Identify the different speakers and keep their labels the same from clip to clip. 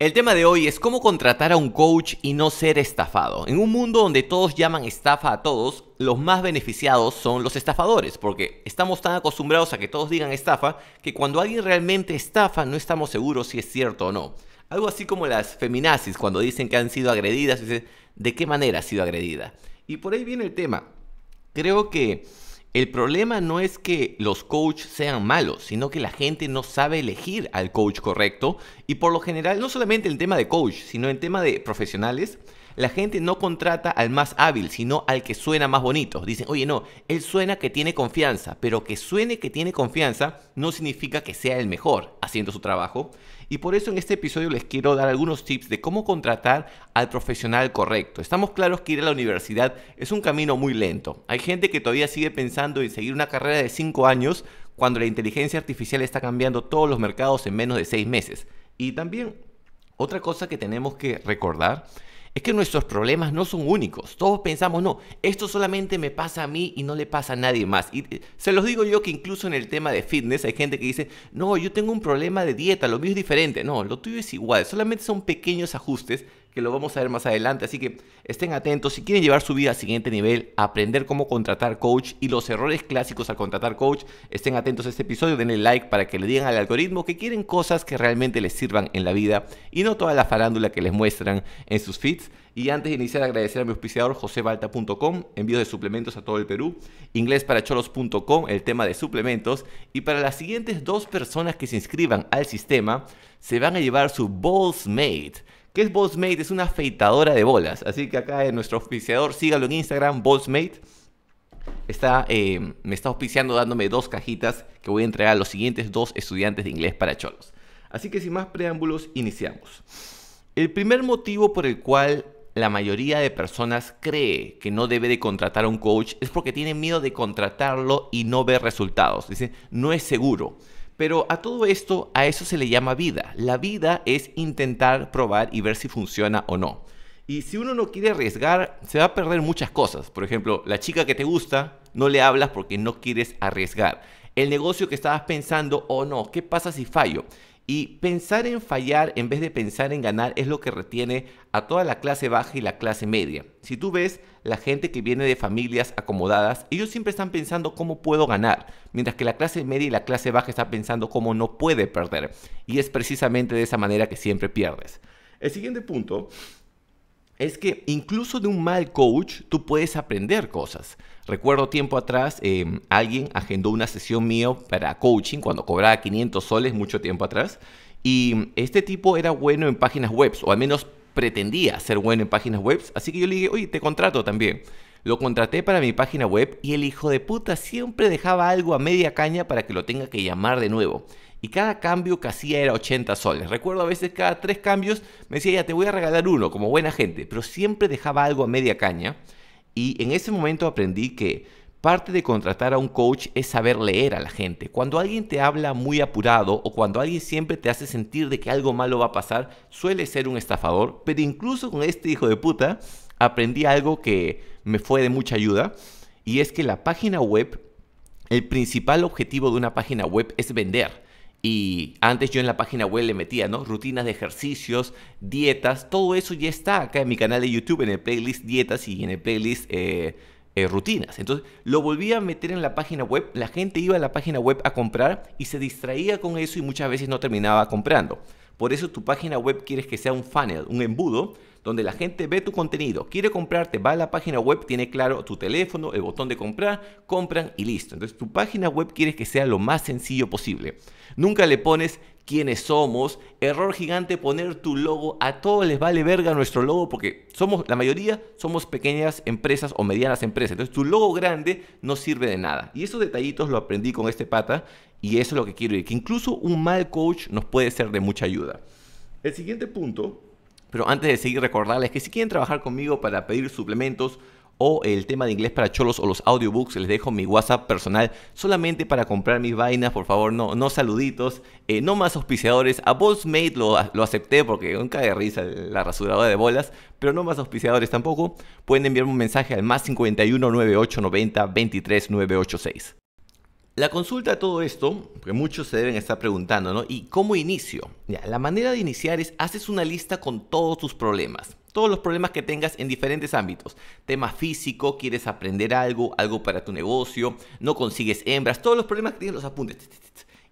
Speaker 1: El tema de hoy es cómo contratar a un coach y no ser estafado. En un mundo donde todos llaman estafa a todos, los más beneficiados son los estafadores, porque estamos tan acostumbrados a que todos digan estafa que cuando alguien realmente estafa no estamos seguros si es cierto o no. Algo así como las feminazis cuando dicen que han sido agredidas, dicen, ¿de qué manera ha sido agredida? Y por ahí viene el tema. Creo que el problema no es que los coaches sean malos, sino que la gente no sabe elegir al coach correcto y por lo general, no solamente en tema de coach, sino en tema de profesionales, la gente no contrata al más hábil, sino al que suena más bonito. Dicen, oye, no, él suena que tiene confianza, pero que suene que tiene confianza no significa que sea el mejor haciendo su trabajo. Y por eso en este episodio les quiero dar algunos tips de cómo contratar al profesional correcto. Estamos claros que ir a la universidad es un camino muy lento. Hay gente que todavía sigue pensando en seguir una carrera de 5 años cuando la inteligencia artificial está cambiando todos los mercados en menos de 6 meses. Y también otra cosa que tenemos que recordar es que nuestros problemas no son únicos. Todos pensamos, no, esto solamente me pasa a mí y no le pasa a nadie más. Y eh, se los digo yo que incluso en el tema de fitness hay gente que dice, no, yo tengo un problema de dieta, lo mío es diferente. No, lo tuyo es igual. Solamente son pequeños ajustes que lo vamos a ver más adelante. Así que estén atentos. Si quieren llevar su vida al siguiente nivel, aprender cómo contratar coach y los errores clásicos al contratar coach, estén atentos a este episodio. Denle like para que le digan al algoritmo que quieren cosas que realmente les sirvan en la vida y no toda la farándula que les muestran en sus feeds. Y antes de iniciar, agradecer a mi auspiciador josebalta.com, envío de suplementos a todo el Perú, cholos.com el tema de suplementos. Y para las siguientes dos personas que se inscriban al sistema, se van a llevar su Balls Mate que es Bossmate, es una afeitadora de bolas. Así que acá en eh, nuestro auspiciador, sígalo en Instagram, Bossmate. Está, eh, me está auspiciando dándome dos cajitas que voy a entregar a los siguientes dos estudiantes de inglés para cholos. Así que sin más preámbulos, iniciamos. El primer motivo por el cual la mayoría de personas cree que no debe de contratar a un coach es porque tienen miedo de contratarlo y no ver resultados. dice no es seguro. Pero a todo esto, a eso se le llama vida. La vida es intentar probar y ver si funciona o no. Y si uno no quiere arriesgar, se va a perder muchas cosas. Por ejemplo, la chica que te gusta, no le hablas porque no quieres arriesgar. El negocio que estabas pensando, o oh, no, ¿qué pasa si fallo? Y pensar en fallar en vez de pensar en ganar es lo que retiene a toda la clase baja y la clase media. Si tú ves la gente que viene de familias acomodadas, ellos siempre están pensando cómo puedo ganar, mientras que la clase media y la clase baja están pensando cómo no puede perder. Y es precisamente de esa manera que siempre pierdes. El siguiente punto es que incluso de un mal coach tú puedes aprender cosas. Recuerdo tiempo atrás, em, alguien agendó una sesión mío para coaching cuando cobraba 500 soles, mucho tiempo atrás. Y este tipo era bueno en páginas web, o al menos pretendía ser bueno en páginas web. Así que yo le dije, oye, te contrato también. Lo contraté para mi página web y el hijo de puta siempre dejaba algo a media caña para que lo tenga que llamar de nuevo. Y cada cambio que hacía era 80 soles. Recuerdo a veces cada tres cambios me decía, ya te voy a regalar uno, como buena gente, pero siempre dejaba algo a media caña. Y en ese momento aprendí que parte de contratar a un coach es saber leer a la gente. Cuando alguien te habla muy apurado o cuando alguien siempre te hace sentir de que algo malo va a pasar, suele ser un estafador. Pero incluso con este hijo de puta aprendí algo que me fue de mucha ayuda, y es que la página web, el principal objetivo de una página web es vender. Y antes yo en la página web le metía, Rutinas de ejercicios, dietas, todo eso ya está acá en mi canal de YouTube, en el playlist dietas y en el playlist eh, eh, rutinas. Entonces lo volví a meter en la página web, la gente iba a la página web a comprar y se distraía con eso y muchas veces no terminaba comprando. Por eso tu página web quieres que sea un funnel, un embudo, donde la gente ve tu contenido, quiere comprarte, va a la página web, tiene claro tu teléfono, el botón de comprar, compran y listo. Entonces tu página web quieres que sea lo más sencillo posible. Nunca le pones quiénes somos. Error gigante poner tu logo. A todos les vale verga nuestro logo porque somos, la mayoría somos pequeñas empresas o medianas empresas. Entonces tu logo grande no sirve de nada. Y esos detallitos lo aprendí con este pata y eso es lo que quiero decir. Que incluso un mal coach nos puede ser de mucha ayuda. El siguiente punto, pero antes de seguir recordarles que si quieren trabajar conmigo para pedir suplementos, o el tema de inglés para cholos o los audiobooks, les dejo mi WhatsApp personal solamente para comprar mis vainas, por favor, no, no saluditos, eh, no más auspiciadores. A Boss lo, lo acepté porque nunca cae de risa la rasuradora de bolas, pero no más auspiciadores tampoco. Pueden enviarme un mensaje al más 51 98 90 La consulta de todo esto, que muchos se deben estar preguntando, ¿no? ¿Y cómo inicio? Ya, la manera de iniciar es, haces una lista con todos tus problemas todos los problemas que tengas en diferentes ámbitos. Tema físico, quieres aprender algo, algo para tu negocio, no consigues hembras, todos los problemas que tienes los apuntes.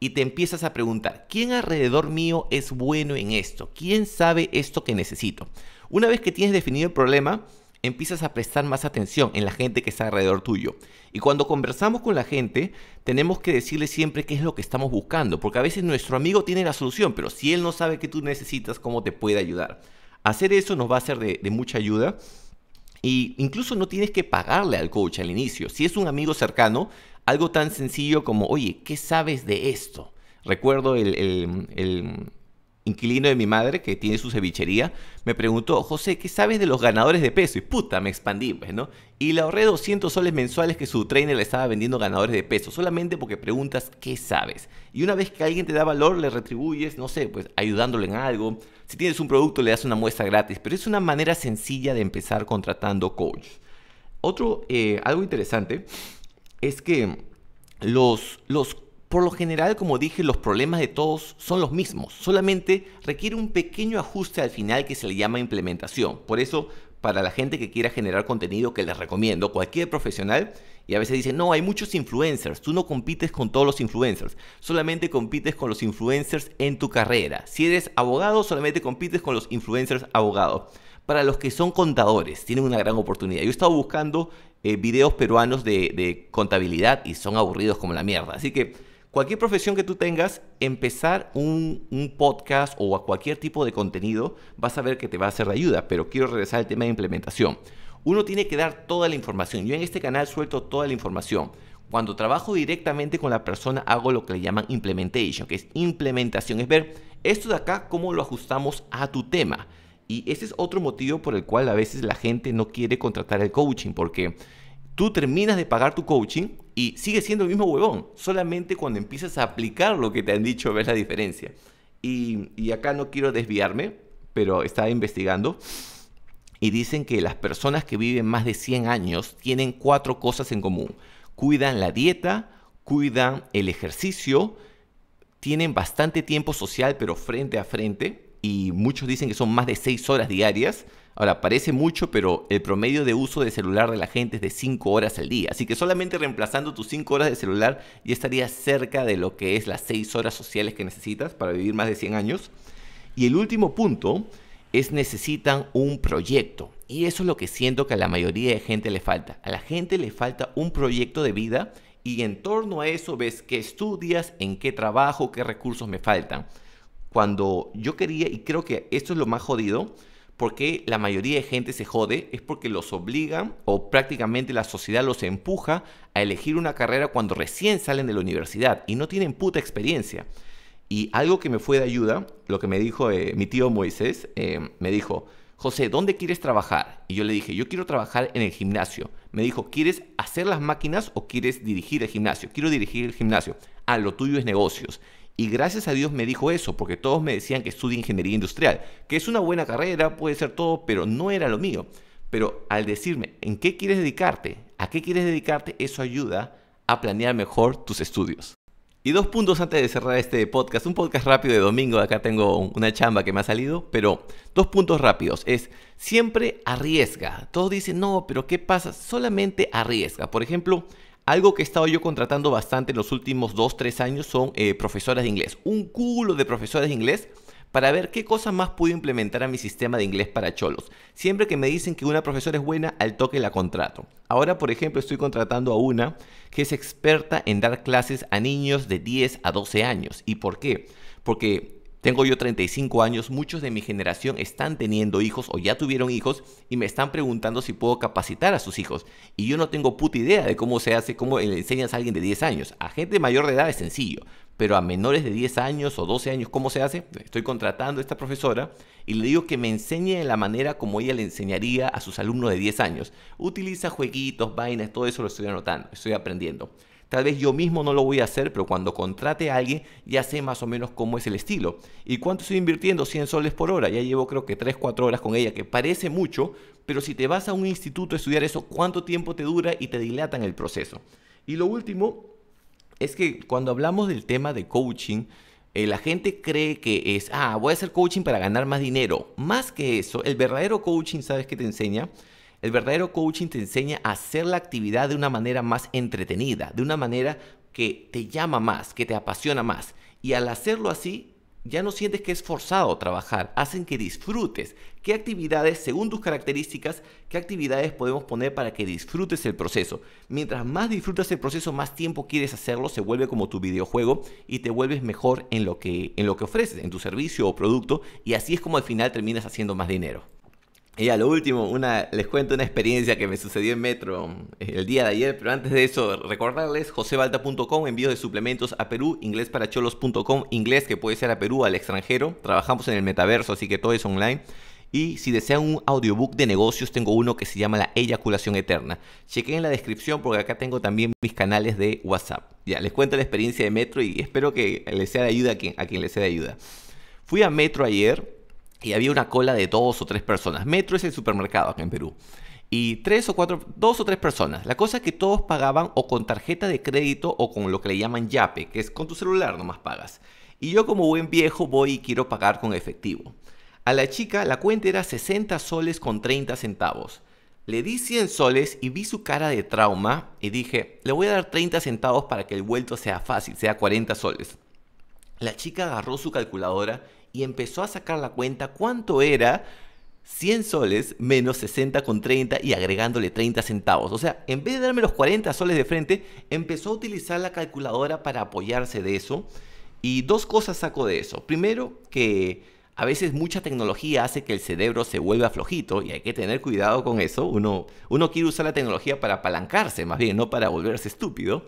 Speaker 1: Y te empiezas a preguntar, ¿quién alrededor mío es bueno en esto? ¿Quién sabe esto que necesito? Una vez que tienes definido el problema, empiezas a prestar más atención en la gente que está alrededor tuyo. Y cuando conversamos con la gente, tenemos que decirle siempre qué es lo que estamos buscando, porque a veces nuestro amigo tiene la solución, pero si él no sabe qué tú necesitas, ¿cómo te puede ayudar? Hacer eso nos va a ser de, mucha ayuda. Y incluso no tienes que pagarle al coach al inicio. Si es un amigo cercano, algo tan sencillo como, oye, ¿qué sabes de esto? Recuerdo el, el inquilino de mi madre que tiene su cevichería, me preguntó, José, ¿qué sabes de los ganadores de peso? Y puta, me expandí, pues, ¿no? Y le ahorré 200 soles mensuales que su trainer le estaba vendiendo ganadores de peso, solamente porque preguntas, ¿qué sabes? Y una vez que alguien te da valor, le retribuyes, no sé, pues ayudándole en algo. Si tienes un producto, le das una muestra gratis. Pero es una manera sencilla de empezar contratando coach. Otro, eh, algo interesante, es que los, los, por lo general, como dije, los problemas de todos son los mismos. Solamente requiere un pequeño ajuste al final que se le llama implementación. Por eso, para la gente que quiera generar contenido que les recomiendo, cualquier profesional, y a veces dicen, no, hay muchos influencers, tú no compites con todos los influencers, solamente compites con los influencers en tu carrera. Si eres abogado, solamente compites con los influencers abogados. Para los que son contadores, tienen una gran oportunidad. Yo he estado buscando eh, videos peruanos de contabilidad y son aburridos como la mierda. Así que cualquier profesión que tú tengas, empezar un, podcast o a cualquier tipo de contenido, vas a ver que te va a ser de ayuda, pero quiero regresar al tema de implementación. Uno tiene que dar toda la información. Yo en este canal suelto toda la información. Cuando trabajo directamente con la persona hago lo que le llaman implementation, que es implementación, es ver esto de acá cómo lo ajustamos a tu tema. Y ese es otro motivo por el cual a veces la gente no quiere contratar el coaching, porque tú terminas de pagar tu coaching y sigues siendo el mismo huevón. Solamente cuando empiezas a aplicar lo que te han dicho ves la diferencia. Y, acá no quiero desviarme, pero estaba investigando y dicen que las personas que viven más de 100 años tienen cuatro cosas en común. Cuidan la dieta, cuidan el ejercicio, tienen bastante tiempo social pero frente a frente y muchos dicen que son más de seis horas diarias Ahora, parece mucho, pero el promedio de uso de celular de la gente es de 5 horas al día. Así que solamente reemplazando tus 5 horas de celular ya estarías cerca de lo que es las 6 horas sociales que necesitas para vivir más de 100 años. Y el último punto es necesitan un proyecto. Y eso es lo que siento que a la mayoría de gente le falta. A la gente le falta un proyecto de vida y en torno a eso ves qué estudias, en qué trabajo, qué recursos me faltan. Cuando yo quería, y creo que esto es lo más jodido, porque la mayoría de gente se jode es porque los obligan o prácticamente la sociedad los empuja a elegir una carrera cuando recién salen de la universidad y no tienen puta experiencia. Y algo que me fue de ayuda, lo que me dijo eh, mi tío Moisés, eh, me dijo, José, ¿dónde quieres trabajar? Y yo le dije, yo quiero trabajar en el gimnasio. Me dijo, ¿quieres hacer las máquinas o quieres dirigir el gimnasio? Quiero dirigir el gimnasio. Ah, lo tuyo es negocios. Y gracias a Dios me dijo eso, porque todos me decían que estudie ingeniería industrial, que es una buena carrera, puede ser todo, pero no era lo mío. Pero al decirme, ¿en qué quieres dedicarte? ¿A qué quieres dedicarte? Eso ayuda a planear mejor tus estudios. Y dos puntos antes de cerrar este podcast, un podcast rápido de domingo, acá tengo una chamba que me ha salido, pero dos puntos rápidos, es siempre arriesga. Todos dicen, no, pero ¿qué pasa? Solamente arriesga. Por ejemplo, algo que he estado yo contratando bastante en los últimos 2-3 años son eh, profesoras de inglés. Un culo de profesoras de inglés para ver qué cosas más puedo implementar a mi sistema de inglés para cholos. Siempre que me dicen que una profesora es buena, al toque la contrato. Ahora, por ejemplo, estoy contratando a una que es experta en dar clases a niños de 10 a 12 años. ¿Y por qué? Porque tengo yo 35 años, muchos de mi generación están teniendo hijos o ya tuvieron hijos y me están preguntando si puedo capacitar a sus hijos. Y yo no tengo puta idea de cómo se hace, cómo le enseñas a alguien de 10 años. A gente mayor de edad es sencillo, pero a menores de 10 años o 12 años, ¿cómo se hace? Estoy contratando a esta profesora y le digo que me enseñe de la manera como ella le enseñaría a sus alumnos de 10 años. Utiliza jueguitos, vainas, todo eso lo estoy anotando, estoy aprendiendo. Tal vez yo mismo no lo voy a hacer, pero cuando contrate a alguien ya sé más o menos cómo es el estilo. ¿Y cuánto estoy invirtiendo? 100 soles por hora. Ya llevo creo que 3, 4 horas con ella, que parece mucho, pero si te vas a un instituto a estudiar eso, ¿cuánto tiempo te dura y te dilatan el proceso? Y lo último es que cuando hablamos del tema de coaching, eh, la gente cree que es, ah, voy a hacer coaching para ganar más dinero. Más que eso, el verdadero coaching, ¿sabes qué te enseña? El verdadero coaching te enseña a hacer la actividad de una manera más entretenida, de una manera que te llama más, que te apasiona más. Y al hacerlo así, ya no sientes que es forzado trabajar, hacen que disfrutes. ¿Qué actividades, según tus características, qué actividades podemos poner para que disfrutes el proceso? Mientras más disfrutas el proceso, más tiempo quieres hacerlo, se vuelve como tu videojuego y te vuelves mejor en lo que, en lo que ofreces, en tu servicio o producto, y así es como al final terminas haciendo más dinero. Y a lo último, una, les cuento una experiencia que me sucedió en Metro eh, el día de ayer, pero antes de eso, recordarles josebalta.com, envío de suplementos a Perú, inglesparacholos.com, inglés que puede ser a Perú, al extranjero, trabajamos en el metaverso, así que todo es online. Y si desean un audiobook de negocios, tengo uno que se llama La Eyaculación Eterna. Chequen la descripción porque acá tengo también mis canales de WhatsApp. Ya, les cuento la experiencia de Metro y espero que les sea de ayuda a quien les sea de ayuda. Fui a Metro ayer y había una cola de dos o tres personas. Metro es el supermercado acá en Perú. Y tres o cuatro, dos o tres personas. La cosa es que todos pagaban o con tarjeta de crédito o con lo que le llaman YAPE, que es con tu celular nomás pagas. Y yo como buen viejo voy y quiero pagar con efectivo. A la chica la cuenta era 60 soles con 30 centavos. Le di 100 soles y vi su cara de trauma y dije, le voy a dar 30 centavos para que el vuelto sea fácil, sea 40 soles. La chica agarró su calculadora y empezó a sacar la cuenta cuánto era 100 soles menos 60 con 30 y agregándole 30 centavos. O sea, en vez de darme los 40 soles de frente, empezó a utilizar la calculadora para apoyarse de eso. Y dos cosas sacó de eso. Primero, que a veces mucha tecnología hace que el cerebro se vuelva flojito y hay que tener cuidado con eso. Uno, uno quiere usar la tecnología para apalancarse, más bien, no para volverse estúpido.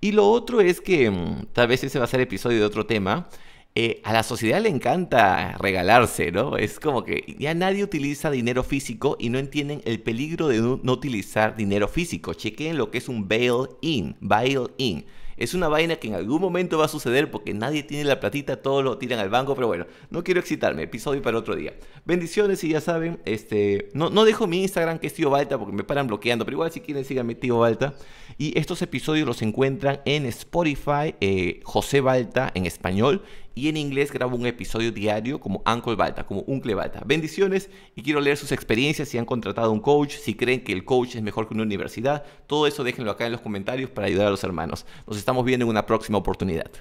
Speaker 1: Y lo otro es que, mm, tal vez ese va a ser episodio de otro tema, eh, a la sociedad le encanta regalarse, ¿no? Es como que ya nadie utiliza dinero físico y no entienden el peligro de no, utilizar dinero físico. Chequen lo que es un bail-in, bail-in. Es una vaina que en algún momento va a suceder porque nadie tiene la platita, todos lo tiran al banco, pero bueno, no quiero excitarme, episodio para otro día. Bendiciones y ya saben, este, no, no dejo mi Instagram que es Tío Balta porque me paran bloqueando, pero igual si quieren síganme Tío Balta. Y estos episodios los encuentran en Spotify, eh, José Balta en español, y en inglés grabo un episodio diario como Uncle Balta, como Uncle Balta. Bendiciones y quiero leer sus experiencias, si han contratado un coach, si creen que el coach es mejor que una universidad. Todo eso déjenlo acá en los comentarios para ayudar a los hermanos. Nos estamos viendo en una próxima oportunidad.